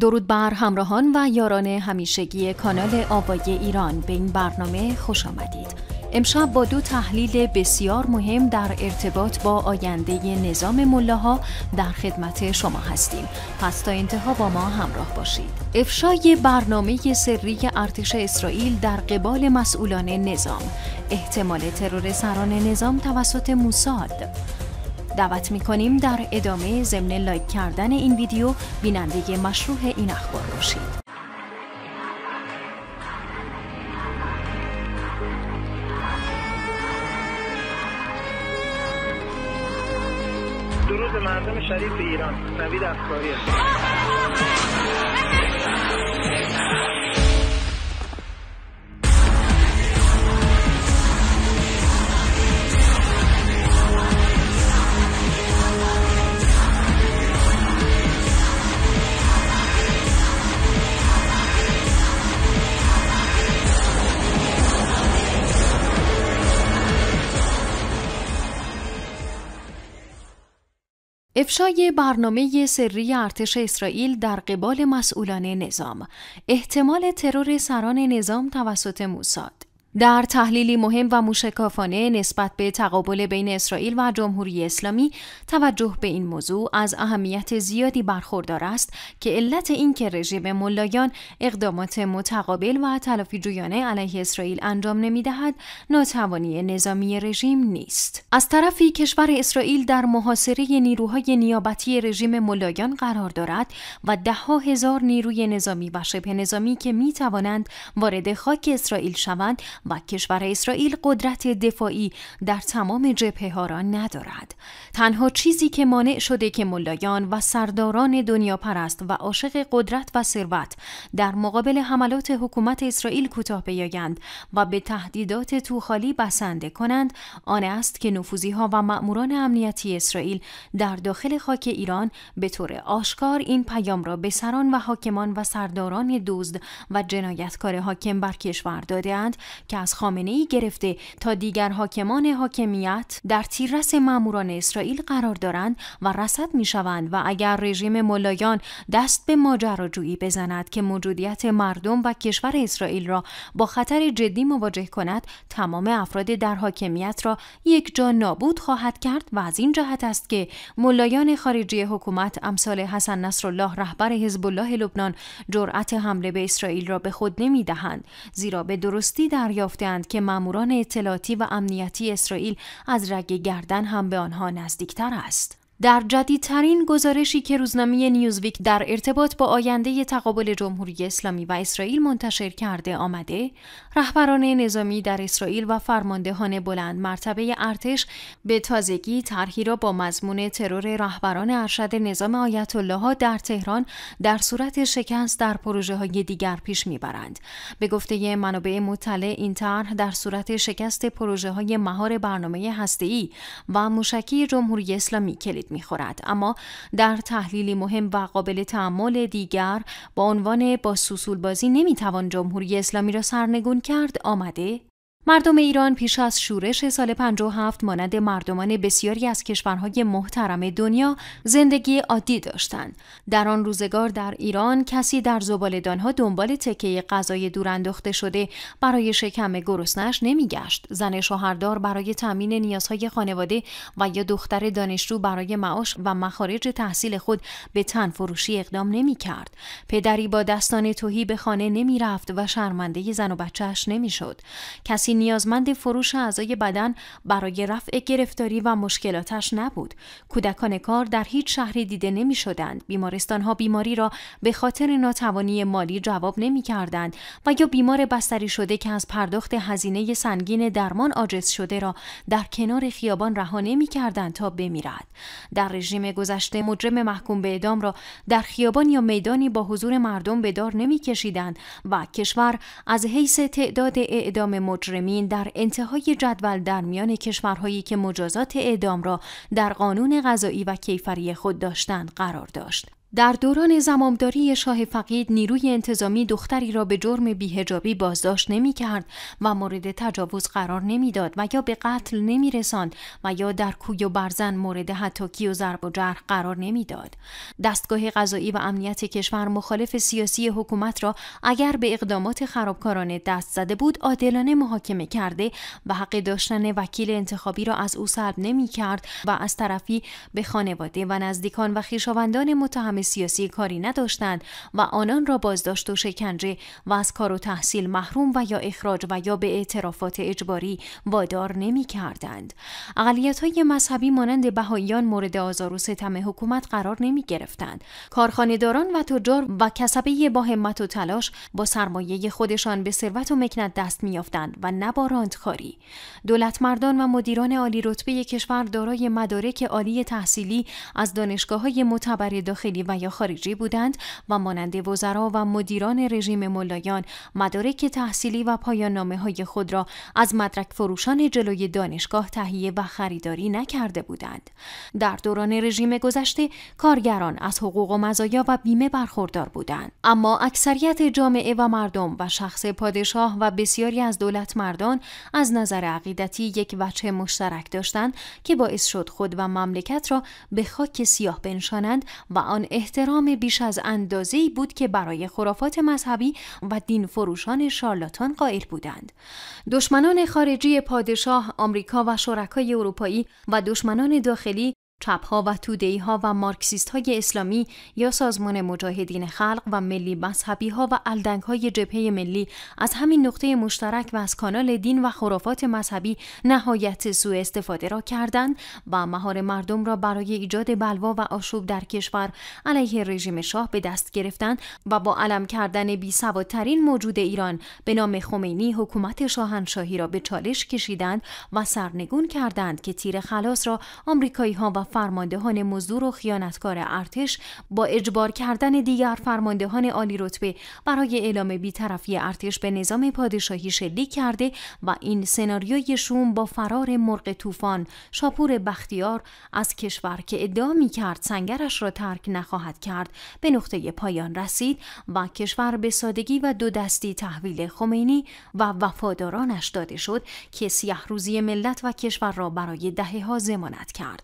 درود بر همراهان و یاران همیشگی کانال آوای ایران به این برنامه خوش آمدید. امشب با دو تحلیل بسیار مهم در ارتباط با آینده نظام ملاها در خدمت شما هستیم. پس تا انتها با ما همراه باشید. افشای برنامه سری ارتش اسرائیل در قبال مسئولان نظام، احتمال ترور سران نظام توسط موساد، دعوت میکنیم در ادامه ضمن لایک کردن این ویدیو بیننده مشروع این اخبار باشید درود مردم شریف ایران نوید افکاری افشای برنامه سری ارتش اسرائیل در قبال مسئولان نظام احتمال ترور سران نظام توسط موساد در تحلیلی مهم و موشکافانه نسبت به تقابل بین اسرائیل و جمهوری اسلامی توجه به این موضوع از اهمیت زیادی برخوردار است که علت این رژیم ملایان اقدامات متقابل و تلافی جویانه علیه اسرائیل انجام نمیدهد ناتوانی نظامی رژیم نیست از طرفی کشور اسرائیل در محاصره نیروهای نیابتی رژیم ملایان قرار دارد و دهها هزار نیروی نظامی و شبه نظامی که می توانند وارد خاک اسرائیل شوند و کشور اسرائیل قدرت دفاعی در تمام جبهه ها را ندارد. تنها چیزی که مانع شده که ملایان و سرداران دنیا پرست و عاشق قدرت و ثروت در مقابل حملات حکومت اسرائیل کوتاه بیایند و به تهدیدات توخالی بسنده کنند آن است که نفوزی ها و مأموران امنیتی اسرائیل در داخل خاک ایران به طور آشکار این پیام را به سران و حاکمان و سرداران دزد و جنایتکار حاکم بر کشور دادند از خامنه ای گرفته تا دیگر حاکمان حاکمیت در تیررس ماموران اسرائیل قرار دارند و رصد می شوند و اگر رژیم ملایان دست به ماجراجویی بزند که موجودیت مردم و کشور اسرائیل را با خطر جدی مواجه کند تمام افراد در حاکمیت را یک جا نابود خواهد کرد و از این جهت است که ملایان خارجی حکومت امثال حسن نصرالله رهبر حزب الله لبنان جرأت حمله به اسرائیل را به خود نمی دهند زیرا به درستی دریا یافتند که ماموران اطلاعاتی و امنیتی اسرائیل از رگ گردن هم به آنها نزدیکتر است. در جدیدترین گزارشی که روزنامه نیوزویک در ارتباط با آینده تقابل جمهوری اسلامی و اسرائیل منتشر کرده آمده رهبران نظامی در اسرائیل و فرماندهان بلند مرتبه ارتش به تازگی طرحی را با مضمون ترور رهبران ارشد نظام آیت الله ها در تهران در صورت شکست در پروژه های دیگر پیش میبرند به گفته منابع مطلع این طرح در صورت شکست پروژه های مهار برنامه ای و موشکی جمهوری اسلامی کلید میخورد اما در تحلیلی مهم و قابل تعمل دیگر با عنوان با سوسول بازی نمیتوان جمهوری اسلامی را سرنگون کرد آمده مردم ایران پیش از شورش سال 57 مانند مردمان بسیاری از کشورهای محترم دنیا زندگی عادی داشتند. در آن روزگار در ایران کسی در زبالدانها دنبال تکه غذای دورانداخته شده برای شکم گرسنش نمیگشت. زن شوهردار برای تامین نیازهای خانواده و یا دختر دانشجو برای معاش و مخارج تحصیل خود به تنفروشی اقدام نمیکرد. پدری با دستان توهی به خانه نمیرفت و شرمنده زن و بچهش نمیشد. کسی نیازمند فروش اعضای بدن برای رفع گرفتاری و مشکلاتش نبود. کودکان کار در هیچ شهری دیده نمی شدند. بیمارستان ها بیماری را به خاطر ناتوانی مالی جواب نمی کردند و یا بیمار بستری شده که از پرداخت هزینه سنگین درمان عاجز شده را در کنار خیابان رها نمی کردند تا بمیرد. در رژیم گذشته مجرم محکوم به اعدام را در خیابان یا میدانی با حضور مردم به دار نمی و کشور از حیث تعداد اعدام مجرم در انتهای جدول در میان کشورهایی که مجازات اعدام را در قانون غذایی و کیفری خود داشتند قرار داشت. در دوران زمامداری شاه فقید نیروی انتظامی دختری را به جرم بیهجابی بازداشت نمی کرد و مورد تجاوز قرار نمیداد و یا به قتل نمی رساند و یا در کوی و برزن مورد حتاکی و ضرب و جرح قرار نمیداد. دستگاه قضایی و امنیت کشور مخالف سیاسی حکومت را اگر به اقدامات خرابکارانه دست زده بود عادلانه محاکمه کرده و حق داشتن وکیل انتخابی را از او سلب نمی کرد و از طرفی به خانواده و نزدیکان و خویشاوندان متهم سیاسی کاری نداشتند و آنان را بازداشت و شکنجه و از کار و تحصیل محروم و یا اخراج و یا به اعترافات اجباری وادار نمی کردند. اقلیت های مذهبی مانند بهاییان مورد آزار و ستم حکومت قرار نمی گرفتند. کارخانهداران و تجار و کسبه با همت و تلاش با سرمایه خودشان به ثروت و مکنت دست میافتند و نه با راندکاری. دولت مردان و مدیران عالی رتبه کشور دارای مدارک عالی تحصیلی از دانشگاه های معتبر داخلی و یا خارجی بودند و مانند وزرا و مدیران رژیم ملایان مدارک تحصیلی و پایان نامه های خود را از مدرک فروشان جلوی دانشگاه تهیه و خریداری نکرده بودند. در دوران رژیم گذشته کارگران از حقوق و مزایا و بیمه برخوردار بودند. اما اکثریت جامعه و مردم و شخص پادشاه و بسیاری از دولت مردان از نظر عقیدتی یک وچه مشترک داشتند که باعث شد خود و مملکت را به خاک سیاه بنشانند و آن احترام بیش از اندازه‌ای بود که برای خرافات مذهبی و دین فروشان شارلاتان قائل بودند. دشمنان خارجی پادشاه آمریکا و شرکای اروپایی و دشمنان داخلی ها و تودهی ها و مارکسیست های اسلامی یا سازمان مجاهدین خلق و ملی مذهبی ها و الدنگ های جبهه ملی از همین نقطه مشترک و از کانال دین و خرافات مذهبی نهایت سوء استفاده را کردند و مهار مردم را برای ایجاد بلوا و آشوب در کشور علیه رژیم شاه به دست گرفتند و با علم کردن بی سوادترین موجود ایران به نام خمینی حکومت شاهنشاهی را به چالش کشیدند و سرنگون کردند که تیر خلاص را آمریکایی ها و فرماندهان مزدور و خیانتکار ارتش با اجبار کردن دیگر فرماندهان عالی رتبه برای اعلام بیطرفی ارتش به نظام پادشاهی شلیک کرده و این سناریوی شوم با فرار مرغ طوفان شاپور بختیار از کشور که ادعا می کرد سنگرش را ترک نخواهد کرد به نقطه پایان رسید و کشور به سادگی و دو دستی تحویل خمینی و وفادارانش داده شد که سییه روزی ملت و کشور را برای دهه ها زمانت کرد.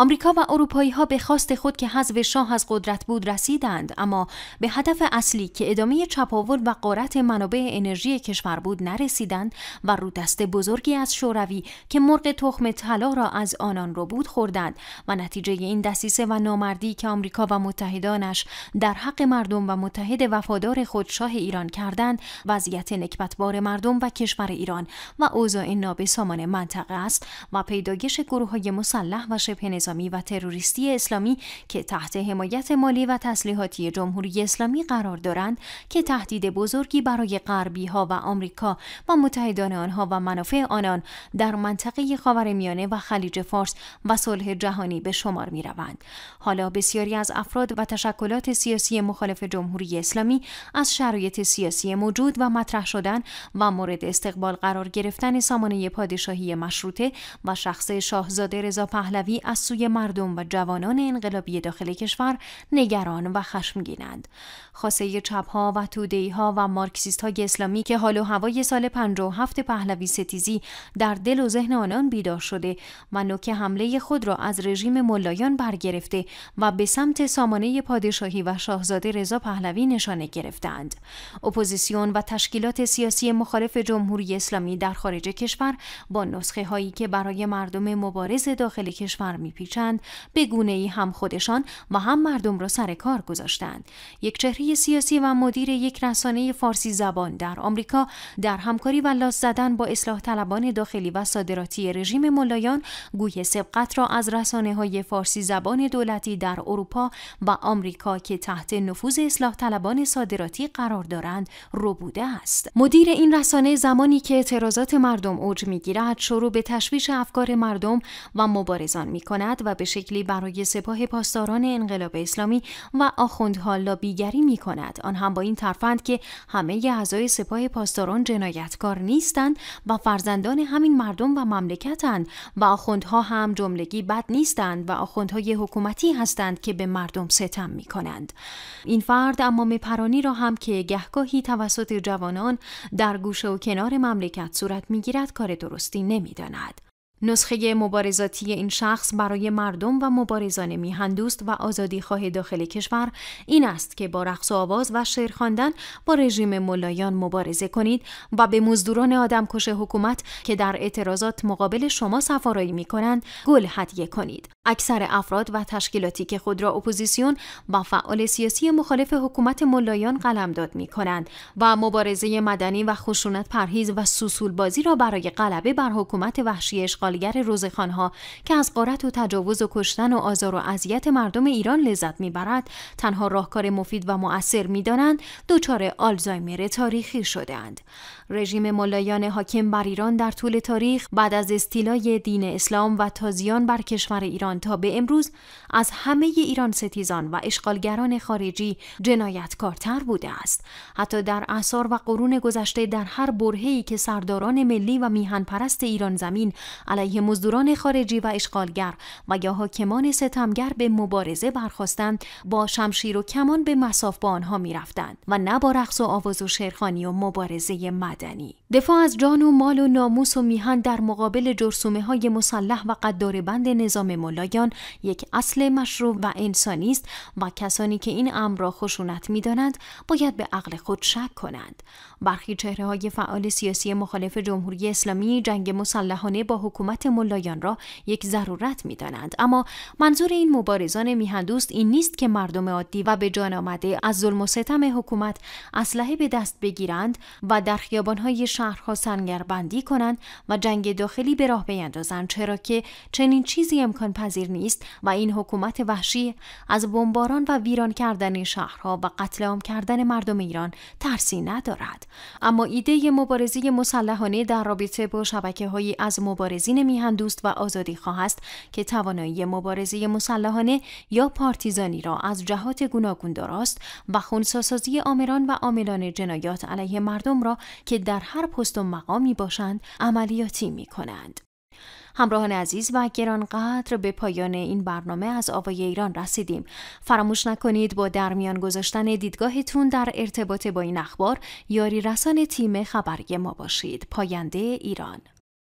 آمریکا و اروپایی ها به خواست خود که حذف شاه از قدرت بود رسیدند اما به هدف اصلی که ادامه چپاول و قارت منابع انرژی کشور بود نرسیدند و رو دست بزرگی از شوروی که مرغ تخم طلا را از آنان رو بود خوردند و نتیجه این دسیسه و نامردی که آمریکا و متحدانش در حق مردم و متحد وفادار خود شاه ایران کردند وضعیت نکبتبار مردم و کشور ایران و اوضاع نابسامان منطقه است و پیدایش گروه های مسلح و شبه نظامی و تروریستی اسلامی که تحت حمایت مالی و تسلیحاتی جمهوری اسلامی قرار دارند که تهدید بزرگی برای غربی ها و آمریکا و متحدان آنها و منافع آنان در منطقه خاورمیانه و خلیج فارس و صلح جهانی به شمار می روند. حالا بسیاری از افراد و تشکلات سیاسی مخالف جمهوری اسلامی از شرایط سیاسی موجود و مطرح شدن و مورد استقبال قرار گرفتن سامانه پادشاهی مشروطه و شخص شاهزاده رضا پهلوی از سوی مردم و جوانان انقلابی داخل کشور نگران و خشمگینند. خاصه ها و ها و مارکسیست های اسلامی که حال و هوای سال 57 پهلوی ستیزی در دل و ذهن آنان بیدار شده و نوک حمله خود را از رژیم ملایان برگرفته و به سمت سامانه پادشاهی و شاهزاده رضا پهلوی نشانه گرفتند. اپوزیسیون و تشکیلات سیاسی مخالف جمهوری اسلامی در خارج کشور با نسخه هایی که برای مردم مبارز داخل کشور می چند به ای هم خودشان و هم مردم را سر کار گذاشتند یک چهره سیاسی و مدیر یک رسانه فارسی زبان در آمریکا در همکاری و لاس زدن با اصلاح طلبان داخلی و صادراتی رژیم ملایان گوی سبقت را از رسانه های فارسی زبان دولتی در اروپا و آمریکا که تحت نفوذ اصلاح طلبان صادراتی قرار دارند رو بوده است مدیر این رسانه زمانی که اعتراضات مردم اوج میگیرد شروع به تشویش افکار مردم و مبارزان می و به شکلی برای سپاه پاسداران انقلاب اسلامی و آخوندها لابیگری میکند آن هم با این ترفند که همه اعضای سپاه پاسداران جنایتکار نیستند و فرزندان همین مردم و مملکتند و آخوندها هم جملگی بد نیستند و آخوندهای حکومتی هستند که به مردم ستم کنند این فرد اما پرانی را هم که گهگاهی توسط جوانان در گوشه و کنار مملکت صورت میگیرد کار درستی داند نسخه مبارزاتی این شخص برای مردم و مبارزان میهندوست و آزادی آزادیخواه داخل کشور این است که با رقص و آواز و شعر خواندن با رژیم ملایان مبارزه کنید و به مزدوران آدمکش حکومت که در اعتراضات مقابل شما سفارایی می کنند گل هدیه کنید اکثر افراد و تشکیلاتی که خود را اپوزیسیون با فعال سیاسی مخالف حکومت ملایان قلمداد می کنند و مبارزه مدنی و خشونت پرهیز و سوسول بازی را برای غلبه بر حکومت وحشی اشغالگر روزخانها که از قارت و تجاوز و کشتن و آزار و اذیت مردم ایران لذت میبرد تنها راهکار مفید و مؤثر میدانند دچار آلزایمر تاریخی شدهاند رژیم ملایان حاکم بر ایران در طول تاریخ بعد از استیلای دین اسلام و تازیان بر کشور ایران تا به امروز از همه ایران ستیزان و اشغالگران خارجی جنایتکارتر بوده است حتی در اعصار و قرون گذشته در هر برهه‌ای که سرداران ملی و میهن پرست ایران زمین علیه مزدوران خارجی و اشغالگر و یا حاکمان ستمگر به مبارزه برخواستند با شمشیر و کمان به مساف با آنها میرفتند و نه با رقص و آواز و شیرخانی و مبارزه مدنی دفاع از جان و مال و ناموس و میهن در مقابل جرسومه های مسلح و بند نظام ملا ملایان یک اصل مشروع و انسانی است و کسانی که این امر را خشونت میدانند باید به عقل خود شک کنند برخی چهره های فعال سیاسی مخالف جمهوری اسلامی جنگ مسلحانه با حکومت ملایان را یک ضرورت میدانند اما منظور این مبارزان دوست این نیست که مردم عادی و به جان آمده از ظلم و ستم حکومت اسلحه به دست بگیرند و در خیابانهای شهرها سنگربندی کنند و جنگ داخلی به راه بیندازند چرا که چنین چیزی امکان پذیر نیست و این حکومت وحشی از بمباران و ویران کردن شهرها و قتل عام کردن مردم ایران ترسی ندارد اما ایده مبارزه مسلحانه در رابطه با شبکه هایی از مبارزین دوست و آزادی خواه است که توانایی مبارزه مسلحانه یا پارتیزانی را از جهات گوناگون داراست و خونساسازی آمران و عاملان جنایات علیه مردم را که در هر پست و مقامی باشند عملیاتی می کنند. همراهان عزیز و گرانقدر به پایان این برنامه از آوای ایران رسیدیم فراموش نکنید با درمیان گذاشتن دیدگاهتون در ارتباط با این اخبار یاری رسان تیم خبری ما باشید پاینده ایران